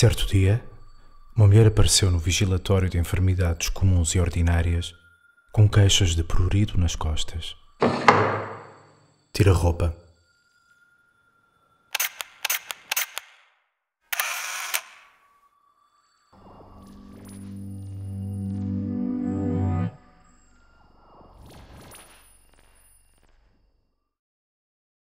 Certo dia, uma mulher apareceu no vigilatório de enfermidades comuns e ordinárias com queixas de prurido nas costas. Tira roupa.